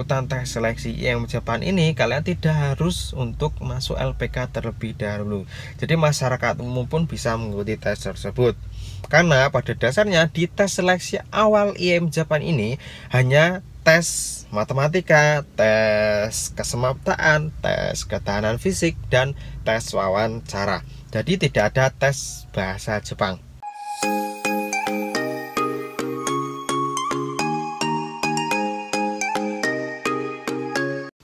ikutan tes seleksi yang Jepang ini kalian tidak harus untuk masuk LPK terlebih dahulu jadi masyarakat umum pun bisa mengikuti tes tersebut karena pada dasarnya di tes seleksi awal IM Jepang ini hanya tes matematika, tes kesemaptaan, tes ketahanan fisik, dan tes wawancara. Jadi tidak ada tes bahasa Jepang.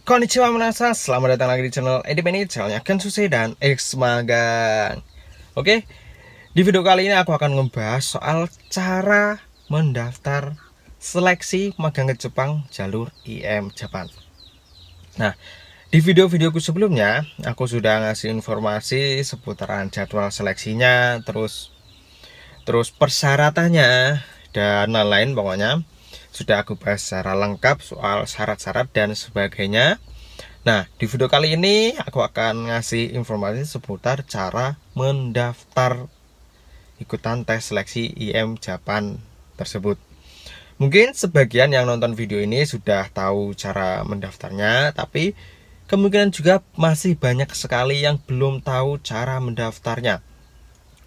Konnichiwa Menasa, selamat datang lagi di channel Edipeni, channelnya Kensuse dan X Magang Oke, di video kali ini aku akan membahas soal cara mendaftar seleksi magang ke Jepang jalur IM Japan. Nah, di video-videoku sebelumnya, aku sudah ngasih informasi seputaran jadwal seleksinya, terus terus persyaratannya, dan lain-lain pokoknya sudah aku bahas secara lengkap soal syarat-syarat dan sebagainya. Nah, di video kali ini aku akan ngasih informasi seputar cara mendaftar ikutan tes seleksi IM Japan tersebut. Mungkin sebagian yang nonton video ini sudah tahu cara mendaftarnya, tapi kemungkinan juga masih banyak sekali yang belum tahu cara mendaftarnya.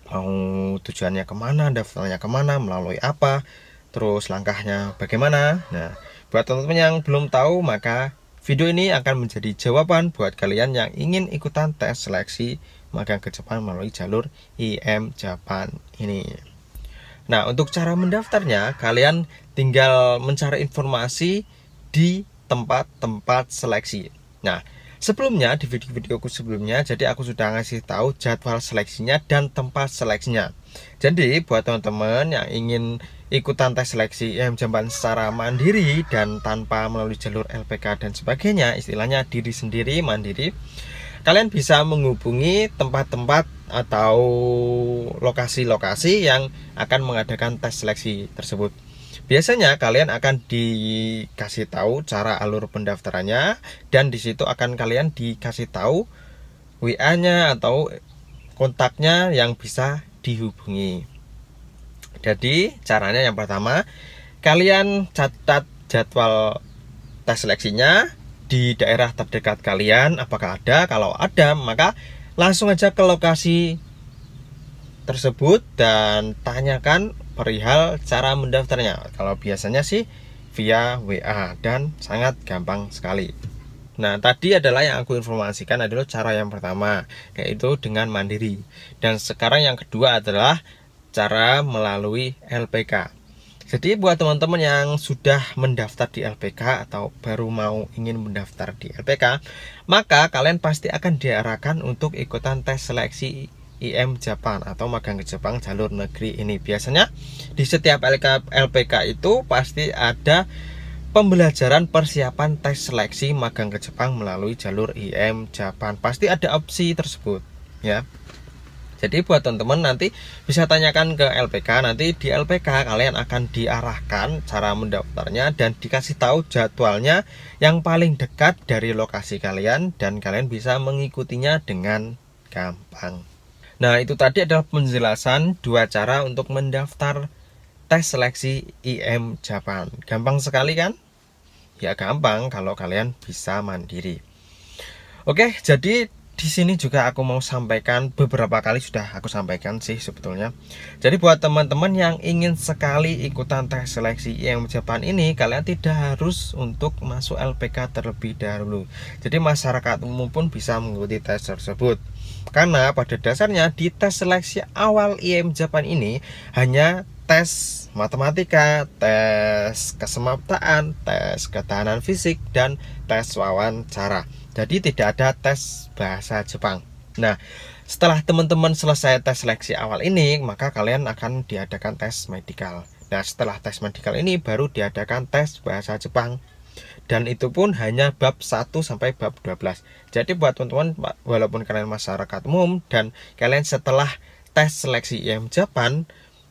Mau tujuannya kemana, daftarnya kemana, melalui apa, terus langkahnya bagaimana. Nah, buat teman-teman yang belum tahu maka video ini akan menjadi jawaban buat kalian yang ingin ikutan tes seleksi magang ke Jepang melalui jalur IM Japan ini. Nah, untuk cara mendaftarnya, kalian tinggal mencari informasi di tempat-tempat seleksi. Nah, sebelumnya di video-videoku sebelumnya, jadi aku sudah ngasih tahu jadwal seleksinya dan tempat seleksinya. Jadi, buat teman-teman yang ingin ikutan tes seleksi jamban secara mandiri dan tanpa melalui jalur LPK dan sebagainya istilahnya diri sendiri mandiri kalian bisa menghubungi tempat-tempat atau lokasi-lokasi yang akan mengadakan tes seleksi tersebut biasanya kalian akan dikasih tahu cara alur pendaftarannya dan disitu akan kalian dikasih tahu WA-nya atau kontaknya yang bisa dihubungi jadi caranya yang pertama kalian catat jadwal tes seleksinya di daerah terdekat kalian apakah ada kalau ada maka langsung aja ke lokasi tersebut dan tanyakan perihal cara mendaftarnya kalau biasanya sih via WA dan sangat gampang sekali Nah, tadi adalah yang aku informasikan adalah cara yang pertama, yaitu dengan mandiri. Dan sekarang yang kedua adalah cara melalui LPK. Jadi buat teman-teman yang sudah mendaftar di LPK atau baru mau ingin mendaftar di LPK, maka kalian pasti akan diarahkan untuk ikutan tes seleksi IM Jepang atau magang ke Jepang jalur negeri ini. Biasanya di setiap LPK itu pasti ada pembelajaran persiapan tes seleksi magang ke Jepang melalui jalur IM Jepang. Pasti ada opsi tersebut, ya. Jadi buat teman-teman nanti bisa tanyakan ke LPK nanti di LPK kalian akan diarahkan cara mendaftarnya dan dikasih tahu jadwalnya yang paling dekat dari lokasi kalian dan kalian bisa mengikutinya dengan gampang. Nah, itu tadi adalah penjelasan dua cara untuk mendaftar tes seleksi IM Japan. Gampang sekali kan? Ya gampang kalau kalian bisa mandiri. Oke, jadi di sini juga aku mau sampaikan beberapa kali sudah aku sampaikan sih sebetulnya. Jadi buat teman-teman yang ingin sekali ikutan tes seleksi IM Japan ini, kalian tidak harus untuk masuk LPK terlebih dahulu. Jadi masyarakat umum pun bisa mengikuti tes tersebut. Karena pada dasarnya di tes seleksi awal IM Japan ini hanya tes matematika, tes kesemaptaan, tes ketahanan fisik, dan tes wawancara. Jadi tidak ada tes bahasa Jepang. Nah, setelah teman-teman selesai tes seleksi awal ini, maka kalian akan diadakan tes medikal. Nah, setelah tes medikal ini baru diadakan tes bahasa Jepang dan itu pun hanya bab 1 sampai bab 12. Jadi buat teman-teman walaupun kalian masyarakat umum dan kalian setelah tes seleksi IM Japan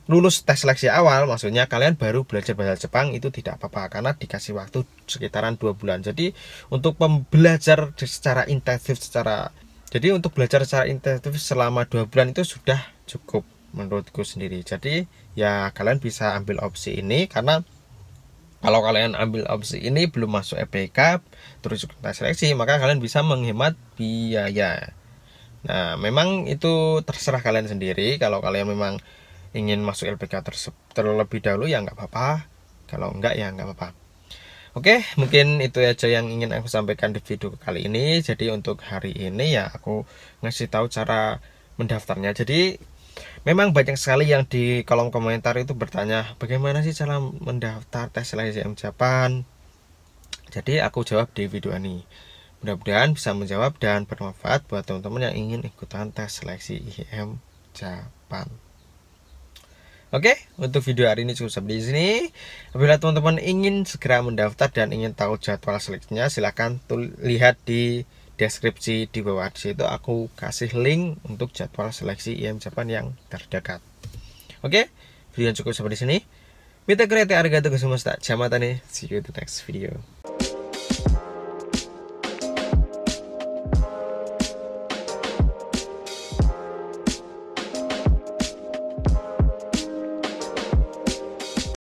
lulus tes seleksi awal maksudnya kalian baru belajar bahasa Jepang itu tidak apa-apa karena dikasih waktu sekitaran dua bulan jadi untuk pembelajar secara intensif secara jadi untuk belajar secara intensif selama dua bulan itu sudah cukup menurutku sendiri jadi ya kalian bisa ambil opsi ini karena kalau kalian ambil opsi ini belum masuk EPK terus tes seleksi maka kalian bisa menghemat biaya nah memang itu terserah kalian sendiri kalau kalian memang ingin masuk LPK terlebih dahulu ya nggak apa-apa kalau enggak ya nggak apa-apa Oke, mungkin itu aja yang ingin aku sampaikan di video kali ini. Jadi untuk hari ini ya aku ngasih tahu cara mendaftarnya. Jadi memang banyak sekali yang di kolom komentar itu bertanya, bagaimana sih cara mendaftar tes LSM Japan? Jadi aku jawab di video ini. Mudah-mudahan bisa menjawab dan bermanfaat buat teman-teman yang ingin ikutan tes seleksi IM Japan. Oke, untuk video hari ini cukup sampai di sini. Apabila teman-teman ingin segera mendaftar dan ingin tahu jadwal seleksinya, silahkan lihat di deskripsi di bawah di situ aku kasih link untuk jadwal seleksi IM Japan yang terdekat. Oke, video yang cukup sampai di sini. Mita kreatif, arga tugas semesta. Jamatane, see you in the next video.